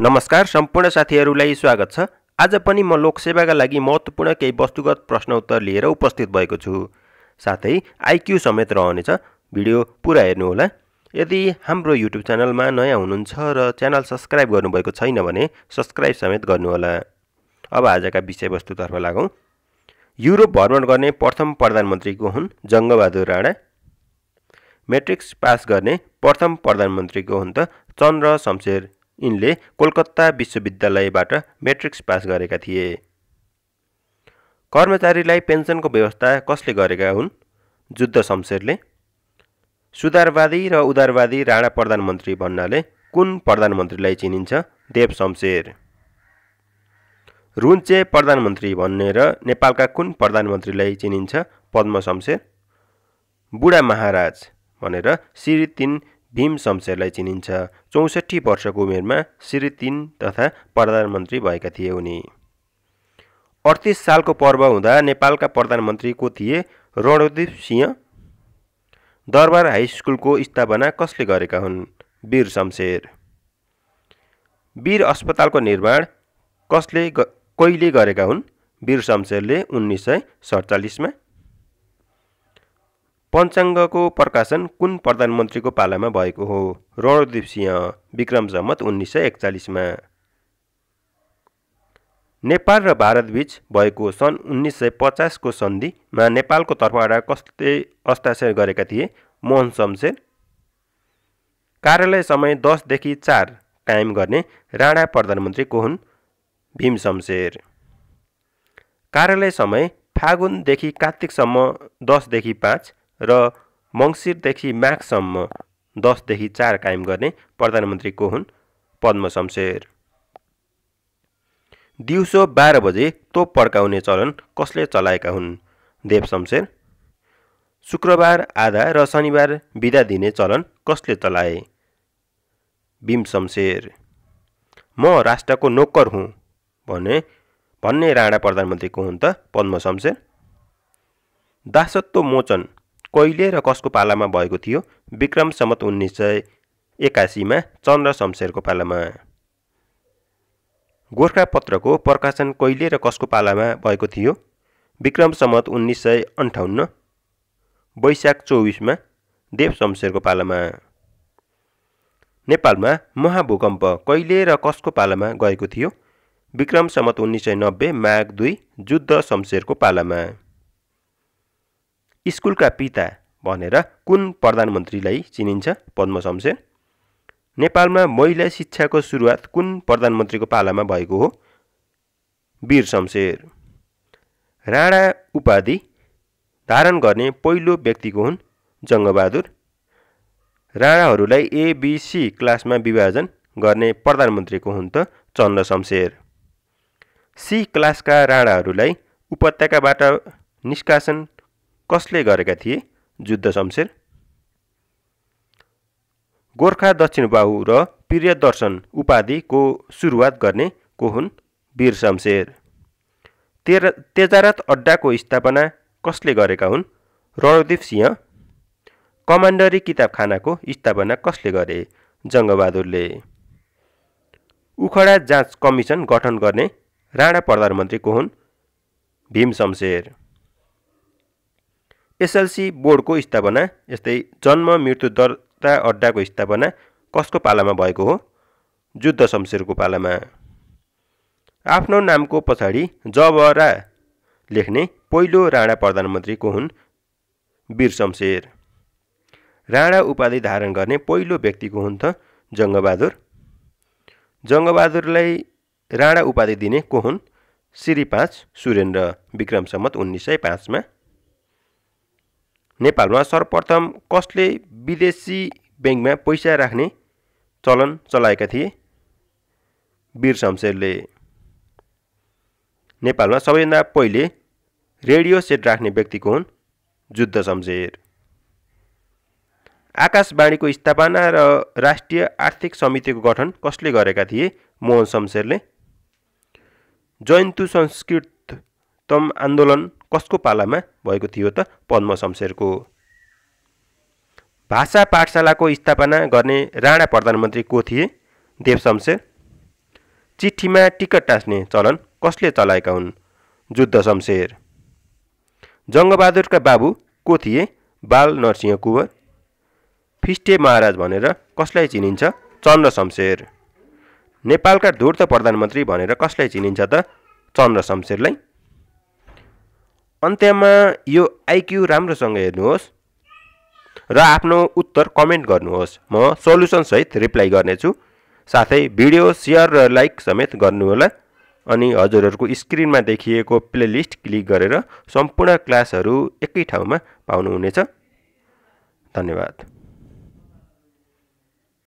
नमस्कार सम्पूर्ण साथीहरूलाई स्वागत छ आज पनि म लोकसेवाका लागि महत्त्वपूर्ण केही वस्तुगत प्रश्न उत्तर लिएर उपस्थित भएको छु साथै आइक्यू समेत रहनेछ भिडियो पुरा हेर्नुहोला यदि हाम्रो युट्युब च्यानलमा नयाँ हुनुहुन्छ र च्यानल सब्सक्राइब गर्नुभएको छैन भने सब्सक्राइब समेत गर्नुहोला अब आजका विषयवस्तुतर्फ लागौँ युरोप भ्रमण गर्ने प्रथम प्रधानमन्त्रीको हुन् जङ्गबहादुर राणा मेट्रिक्स पास गर्ने प्रथम प्रधानमन्त्रीको हुन् त चन्द्र शमशेर यिनले कोलकत्ता विश्वविद्यालयबाट मेट्रिक्स पास गरेका थिए कर्मचारीलाई पेन्सनको व्यवस्था कसले गरेका हुन् जुद्ध शमशेरले सुधारवादी र उदारवादी राणा प्रधानमन्त्री भन्नाले कुन प्रधानमन्त्रीलाई चिनिन्छ देव शमशेर रुन्चे प्रधानमन्त्री भनेर नेपालका कुन प्रधानमन्त्रीलाई चिनिन्छ पद्म शमशेर बुढा महाराज भनेर श्री तिन भीम शमशेरलाई चिनिन्छ चौसठी वर्षको उमेरमा श्री तिन तथा प्रधानमन्त्री भएका थिए उनी अडतिस सालको पर्व हुँदा नेपालका प्रधानमन्त्री को थिए रणदीप सिंह दरबार हाई स्कुलको स्थापना कसले गरेका हुन् वीर शमशेर वीर अस्पतालको निर्माण कसले कहिले गरेका हुन् वीर शमशेरले उन्नाइस सय सडचालिसमा पञ्चाङ्गको प्रकाशन कुन प्रधानमन्त्रीको पालामा भएको हो रणदीप सिंह विक्रम जम्मत उन्नाइस सय एकचालिसमा नेपाल र भारतबीच भएको सन् उन्नाइस सय पचासको सन्धिमा नेपालको तर्फबाट कस्तै हस्ताक्षर गरेका थिए मोहन शमशेर कार्यालय समय दसदेखि चार कायम गर्ने राणा प्रधानमन्त्री को हुन् भीम शमशेर कार्यालय समय फागुनदेखि कार्तिकसम्म दसदेखि पाँच र मङ्सिरदेखि माघसम्म दसदेखि चार कायम गर्ने प्रधानमन्त्री को हुन् पद्म शमशेर दिउँसो बाह्र बजे तोप पड्काउने चलन कसले चलाएका हुन् देव शमशेर शुक्रबार आधा र शनिबार बिदा दिने चलन कसले चलाए भीम शमशेर म राष्ट्रको नोकर हुँ भने भन्ने राणा प्रधानमन्त्रीको हुन् त पद्म शमशेर दासत्व मोचन कहिले र कसको पालामा भएको थियो विक्रम समत उन्नाइस सय एकासीमा चन्द्र शमशेरको पालामा गोर्खापत्रको प्रकाशन कहिले र कसको पालामा भएको थियो विक्रम समत उन्नाइस सय अन्ठाउन्न वैशाख चौबिसमा देव शमशेरको पालामा नेपालमा महाभूकम्प कहिले र कसको पालामा गएको थियो विक्रम समत उन्नाइस सय नब्बे माघ दुई जुद्ध शमशेरको पालामा स्कुलका पिता भनेर कुन प्रधानमन्त्रीलाई चिनिन्छ पद्म शमशेर नेपालमा महिला शिक्षाको सुरुवात कुन प्रधानमन्त्रीको पालामा भएको हो वीर शमशेर राणा उपाधि धारण गर्ने पहिलो व्यक्तिको हुन् जङ्गबहादुर राणाहरूलाई एबिसी क्लासमा विभाजन गर्ने प्रधानमन्त्रीको हुन् त चन्द्र शमशेर सी क्लासका राणाहरूलाई उपत्यकाबाट निष्कासन कसले गरेका थिए जुद्ध शमशेर गोर्खा दक्षिण बाहु र प्रियदर्शन उपाधिको सुरुवात गर्ने को हुन् वीर शमशेर तेर तेजारत अड्डाको स्थापना कसले गरेका हुन् रणदीप सिंह कमान्डरी किताबखानाको स्थापना कसले गरे जङ्गबहादुरले उखडा जाँच कमिसन गठन गर्ने राणा प्रधानमन्त्री को हुन् भीम शमशेर एसएलसी बोर्डको स्थापना यस्तै जन्म मृत्यु दर्ता अड्डाको स्थापना कसको पालामा भएको हो जुद्ध शमशेरको पालामा आफ्नो नामको पछाडि जबरा लेख्ने पहिलो राणा प्रधानमन्त्री को हुन् वीर शमशेर राणा उपाधि धारण गर्ने पहिलो व्यक्तिको हुन् त जङ्गबहादुर जङ्गबहादुरलाई राणा उपाधि दिने को हुन् श्री पाँच सुरेन्द्र विक्रम सम्मत उन्नाइस सय पाँचमा नेपालमा सर्वप्रथम कसले विदेशी ब्याङ्कमा पैसा राख्ने चलन चलाएका थिए वीर शमशेरले नेपालमा सबैभन्दा पहिले रेडियो सेट राख्ने व्यक्तिको हुन् जुद्ध शमशेर आकाशवाणीको स्थापना र राष्ट्रिय आर्थिक समितिको गठन कसले गरेका थिए मोहन शमशेरले जयन्तु संस्कृतम आन्दोलन कसको पालामा भएको थियो त पद्म शमशेरको भाषा पाठशालाको स्थापना गर्ने राणा प्रधानमन्त्री को थिए देवशमशेर चिठीमा टिकट टाँस्ने चलन कसले चलाएका हुन् जुद्ध शमशेर जङ्गबहादुरका बाबु को थिए बाल नरसिंह कुवर फिस्टे महाराज भनेर कसलाई चिनिन्छ चन्द्र शमशेर नेपालका धूर्त प्रधानमन्त्री भनेर कसलाई चिनिन्छ त चन्द्र शमशेरलाई अन्त्यमा यो आइक्यू राम्रोसँग हेर्नुहोस् र आफ्नो उत्तर कमेन्ट गर्नुहोस् म सल्युसनसहित रिप्लाई गर्नेछु साथै भिडियो सेयर र लाइक समेत गर्नुहोला अनि हजुरहरूको स्क्रिनमा देखिएको प्लेलिस्ट क्लिक गरेर सम्पूर्ण क्लासहरू एकै ठाउँमा पाउनुहुनेछ धन्यवाद